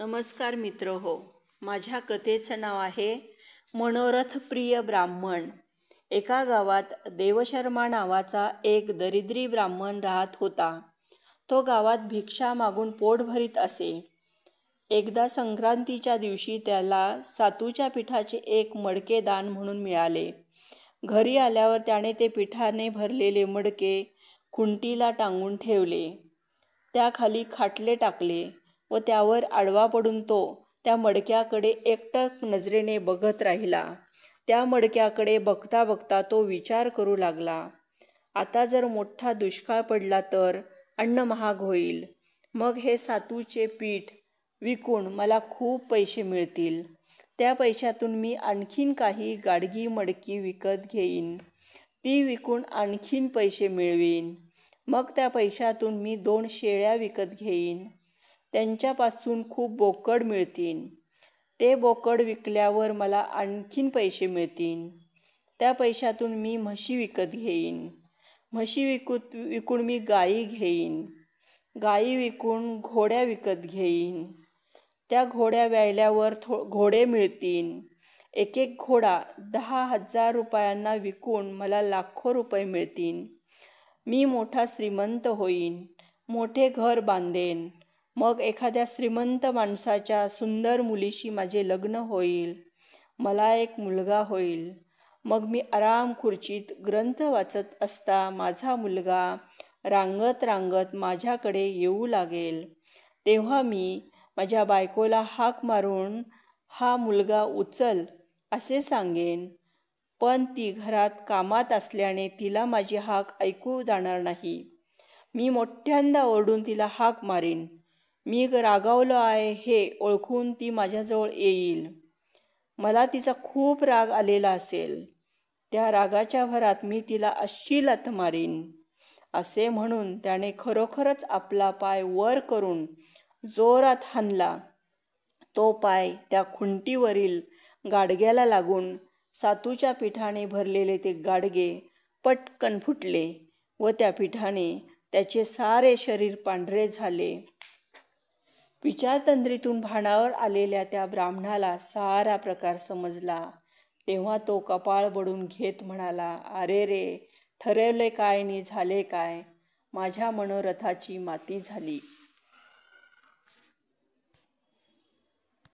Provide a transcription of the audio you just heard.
नमस्कार मित्र हो माझ्या कथेचं नाव आहे मनोरथप्रिय ब्राह्मण एका गावात देवशर्मा नावाचा एक दरिद्री ब्राह्मण राहत होता तो गावात भिक्षा मागून पोट भरीत असे एकदा संक्रांतीच्या दिवशी त्याला सातूच्या पिठाचे एक मडके दान म्हणून मिळाले घरी आल्यावर त्याने ते पिठाने भरलेले मडके खुंटीला टांगून ठेवले त्याखाली खाटले टाकले व त्यावर आडवा पडून तो त्या मडक्याकडे एकटक नजरेने बघत राहिला त्या मडक्याकडे बघता बघता तो विचार करू लागला आता जर मोठा दुष्काळ पडला तर अन्न महाग होईल मग हे सातूचे पीठ विकून मला खूप पैसे मिळतील त्या पैशातून मी आणखीन काही गाडगी मडकी विकत घेईन ती विकून आणखीन पैसे मिळवीन मग त्या पैशातून मी दोन शेळ्या विकत घेईन त्यांच्यापासून खूप बोकड मिळतील ते बोकड विकल्यावर मला आणखीन पैसे मिळतील त्या पैशातून मी म्हशी विकत घेईन म्हशी विकूत विकून मी गायी घेईन गायी विकून घोड्या विकत घेईन त्या घोड्या व्यायल्यावर थो घोडे मिळतील एक एक घोडा दहा हजार रुपयांना विकून मला लाखो रुपये मिळतील मी मोठा श्रीमंत होईन मोठे घर बांधेन मग एखाद्या श्रीमंत माणसाच्या सुंदर मुलीशी माझे लग्न होईल मला एक मुलगा होईल मग मी आराम खुर्चीत ग्रंथ वाचत असता माझा मुलगा रांगत रांगत माझ्याकडे येऊ लागेल तेव्हा मी माझ्या बायकोला हाक मारून हा मुलगा उचल असे सांगेन पण ती घरात कामात असल्याने तिला माझी हाक ऐकू जाणार नाही मी मोठ्यांदा ओरडून तिला हाक मारेन मी रागावलो आहे हे ओळखून ती माझ्याजवळ येईल मला तिचा खूप राग आलेला असेल त्या रागाच्या भरात मी तिला अशी लत मारीन असे म्हणून त्याने खरोखरच आपला पाय वर करून जोरात हनला तो पाय त्या खुंटीवरील गाडग्याला लागून सातूच्या पिठाने भरलेले ते गाडगे पटकन फुटले व त्या पिठाने त्याचे सारे शरीर पांढरे झाले विचारतंद्रीतून भाणावर आलेल्या त्या ब्राह्मणाला सारा प्रकार समजला तेव्हा तो कपाळ बडून घेत म्हणाला अरे रे ठरवले काय नि झाले काय माझ्या मनोरथाची माती झाली